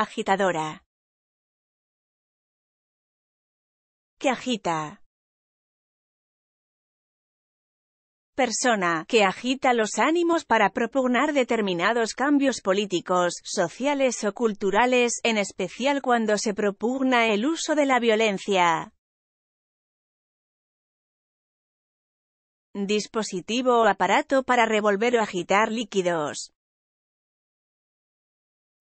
agitadora, que agita. persona que agita los ánimos para propugnar determinados cambios políticos, sociales o culturales, en especial cuando se propugna el uso de la violencia. Dispositivo o aparato para revolver o agitar líquidos.